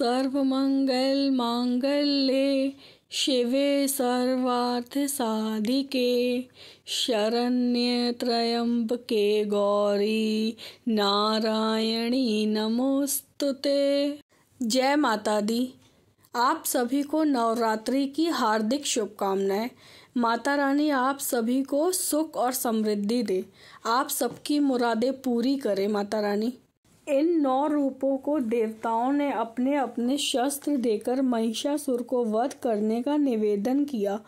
मांगल्ये शिवे साधिके शरण्य त्रयंबके गौरी नारायणी नमोस्तुते जय माता दी आप सभी को नवरात्रि की हार्दिक शुभकामनाएं माता रानी आप सभी को सुख और समृद्धि दे आप सबकी मुरादें पूरी करें माता रानी इन नौ रूपों को देवताओं ने अपने अपने शस्त्र देकर महिषासुर को वध करने का निवेदन किया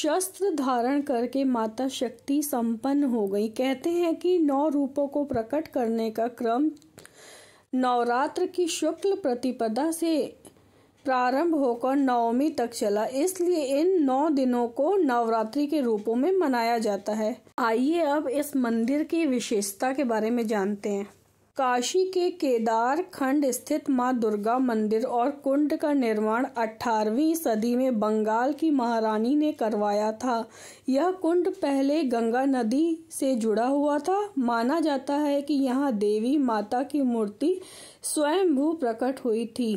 शस्त्र धारण करके माता शक्ति संपन्न हो गई कहते हैं कि नौ रूपों को प्रकट करने का क्रम नवरात्र की शुक्ल प्रतिपदा से प्रारंभ होकर नवमी तक चला इसलिए इन नौ दिनों को नवरात्रि के रूपों में मनाया जाता है आइए अब इस मंदिर की विशेषता के बारे में जानते हैं काशी के केदार खंड स्थित मां दुर्गा मंदिर और कुंड का निर्माण 18वीं सदी में बंगाल की महारानी ने करवाया था यह कुंड पहले गंगा नदी से जुड़ा हुआ था माना जाता है कि यहाँ देवी माता की मूर्ति स्वयं भू प्रकट हुई थी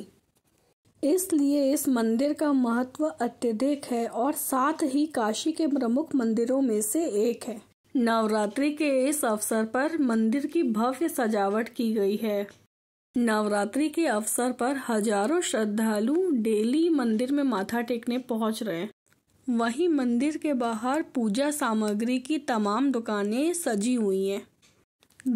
इसलिए इस मंदिर का महत्व अत्यधिक है और साथ ही काशी के प्रमुख मंदिरों में से एक है नवरात्रि के इस अवसर पर मंदिर की भव्य सजावट की गई है नवरात्रि के अवसर पर हजारों श्रद्धालु डेली मंदिर में माथा टेकने पहुंच रहे हैं वहीं मंदिर के बाहर पूजा सामग्री की तमाम दुकानें सजी हुई हैं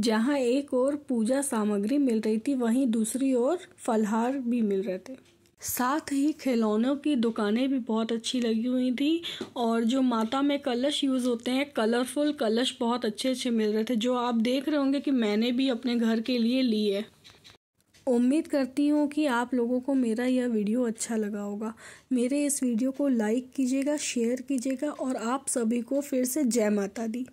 जहां एक ओर पूजा सामग्री मिल रही थी वहीं दूसरी ओर फलहार भी मिल रहे थे साथ ही खिलौनों की दुकानें भी बहुत अच्छी लगी हुई थी और जो माता में कलश यूज़ होते हैं कलरफुल कलश बहुत अच्छे अच्छे मिल रहे थे जो आप देख रहे होंगे कि मैंने भी अपने घर के लिए लिए उम्मीद करती हूँ कि आप लोगों को मेरा यह वीडियो अच्छा लगा होगा मेरे इस वीडियो को लाइक कीजिएगा शेयर कीजिएगा और आप सभी को फिर से जय माता दी